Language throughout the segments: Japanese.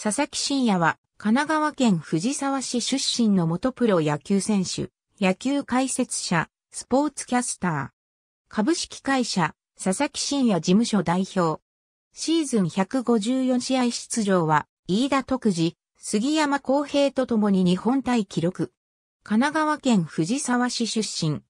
佐々木真也は、神奈川県藤沢市出身の元プロ野球選手、野球解説者、スポーツキャスター。株式会社、佐々木真也事務所代表。シーズン154試合出場は、飯田徳次、杉山公平と共に日本対記録。神奈川県藤沢市出身。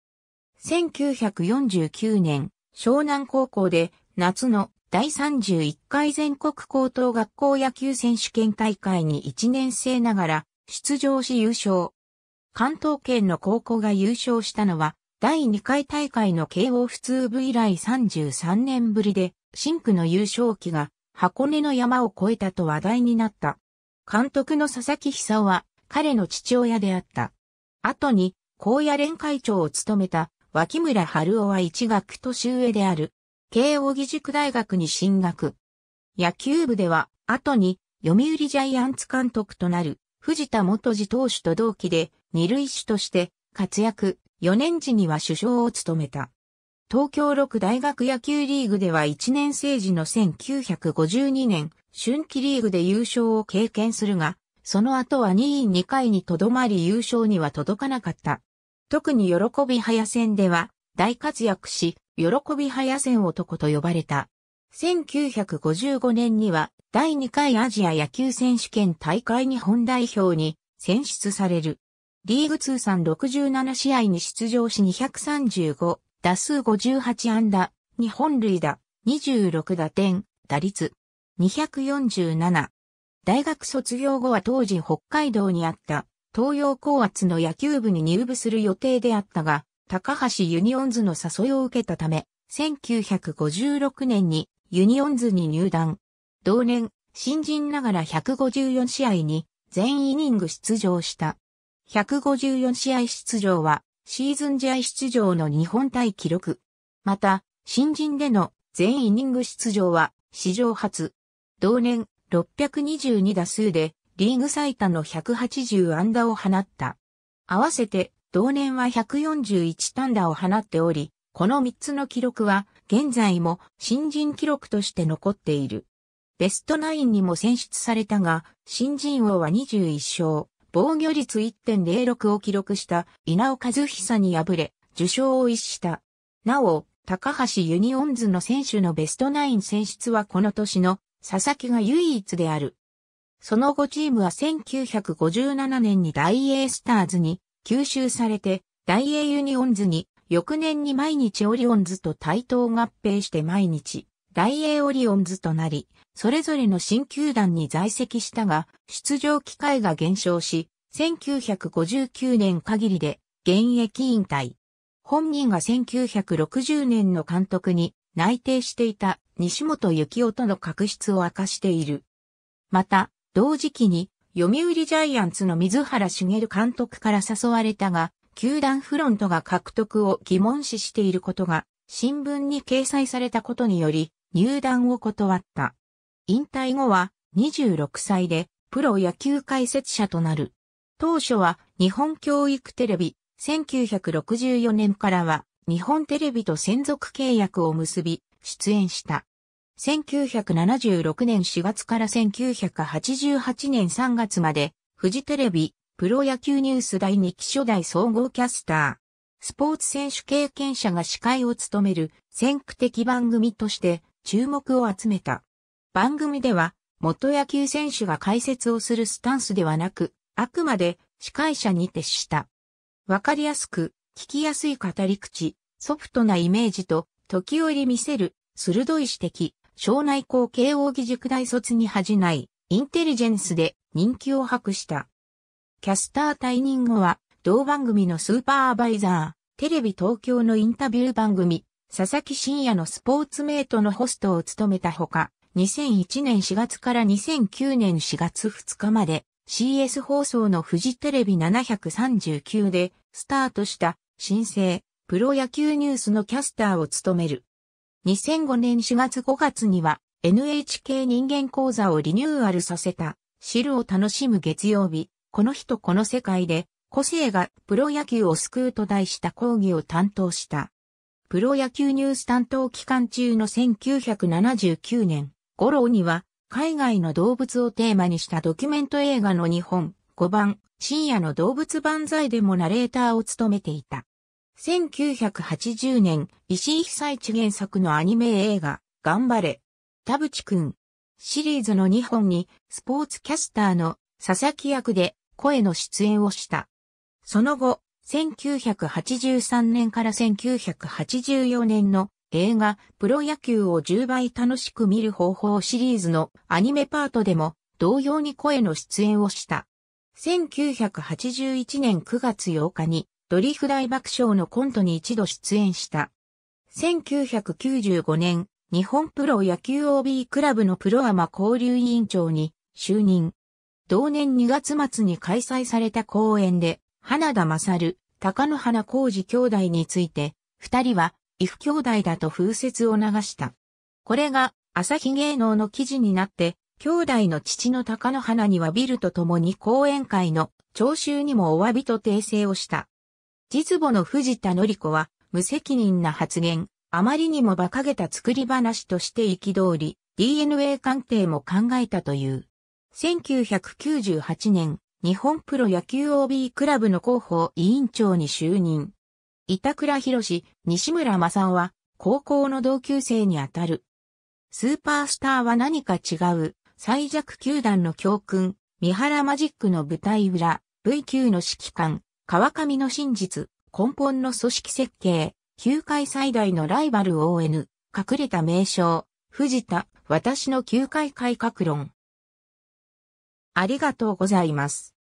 1949年、湘南高校で夏の第31回全国高等学校野球選手権大会に1年生ながら出場し優勝。関東圏の高校が優勝したのは、第2回大会の慶応普通部以来33年ぶりで、新区の優勝期が箱根の山を越えたと話題になった。監督の佐々木久夫は彼の父親であった。後に、高野連会長を務めた脇村春夫は一学年上である。慶応義塾大学に進学。野球部では、後に、読売ジャイアンツ監督となる、藤田元次投手と同期で、二塁手として、活躍、4年時には首相を務めた。東京六大学野球リーグでは1年生時の1952年、春季リーグで優勝を経験するが、その後は2位2回にとどまり優勝には届かなかった。特に喜び早戦では大活躍し、喜び早戦男と呼ばれた。1955年には第2回アジア野球選手権大会日本代表に選出される。リーグ通算67試合に出場し235、打数58安打、日本塁打、26打点、打率247。大学卒業後は当時北海道にあった東洋高圧の野球部に入部する予定であったが、高橋ユニオンズの誘いを受けたため、1956年にユニオンズに入団。同年、新人ながら154試合に全イニング出場した。154試合出場はシーズン試合出場の日本対記録。また、新人での全イニング出場は史上初。同年622打数でリーグ最多の180安打を放った。合わせて同年は141単打を放っており、この3つの記録は現在も新人記録として残っている。ベストナインにも選出されたが、新人王は21勝、防御率1.06を記録した稲尾和久に敗れ、受賞を逸した。なお、高橋ユニオンズの選手のベストナイン選出はこの年の佐々木が唯一である。その後チームは1957年に大エースターズに吸収されて、大英ユニオンズに、翌年に毎日オリオンズと対等合併して毎日、大英オリオンズとなり、それぞれの新球団に在籍したが、出場機会が減少し、1959年限りで現役引退。本人が1960年の監督に内定していた西本幸夫との確執を明かしている。また、同時期に読売ジャイアンツの水原茂監督から誘われたが、球団フロントが獲得を疑問視していることが、新聞に掲載されたことにより、入団を断った。引退後は、26歳で、プロ野球解説者となる。当初は、日本教育テレビ、1964年からは、日本テレビと専属契約を結び、出演した。1976年4月から1988年3月まで、フジテレビ、プロ野球ニュース第2期初代総合キャスター。スポーツ選手経験者が司会を務める先駆的番組として注目を集めた。番組では元野球選手が解説をするスタンスではなく、あくまで司会者に徹した。わかりやすく、聞きやすい語り口、ソフトなイメージと、時折見せる、鋭い指摘、省内校慶応義塾大卒に恥じない、インテリジェンスで人気を博した。キャスター退任後は、同番組のスーパーアバイザー、テレビ東京のインタビュー番組、佐々木深也のスポーツメイトのホストを務めたほか、2001年4月から2009年4月2日まで CS 放送のフジテレビ739でスタートした新生プロ野球ニュースのキャスターを務める。2005年4月5月には NHK 人間講座をリニューアルさせた、汁を楽しむ月曜日、この日とこの世界で、個性がプロ野球を救うと題した講義を担当した。プロ野球ニュース担当期間中の1979年、五郎には、海外の動物をテーマにしたドキュメント映画の日本、5番、深夜の動物万歳でもナレーターを務めていた。1980年、石井久一原作のアニメ映画、頑張れ、田淵くん。シリーズの2本に、スポーツキャスターの佐々木役で声の出演をした。その後、1983年から1984年の映画、プロ野球を10倍楽しく見る方法シリーズのアニメパートでも、同様に声の出演をした。1981年9月8日に、ドリフ大爆笑のコントに一度出演した。1995年、日本プロ野球 OB クラブのプロアマ交流委員長に就任。同年2月末に開催された講演で、花田勝、高野花浩二兄弟について、二人は、異父兄弟だと風説を流した。これが、朝日芸能の記事になって、兄弟の父の高野花にはビルと共に講演会の聴衆にもお詫びと訂正をした。実母の藤田り子は、無責任な発言、あまりにも馬鹿げた作り話として通り、DNA 鑑定も考えたという。1998年、日本プロ野球 OB クラブの広報委員長に就任。板倉博西村正夫は、高校の同級生にあたる。スーパースターは何か違う、最弱球団の教訓、三原マジックの舞台裏、V 級の指揮官、川上の真実、根本の組織設計、球界最大のライバル ON、隠れた名称、藤田、私の球界改革論。ありがとうございます。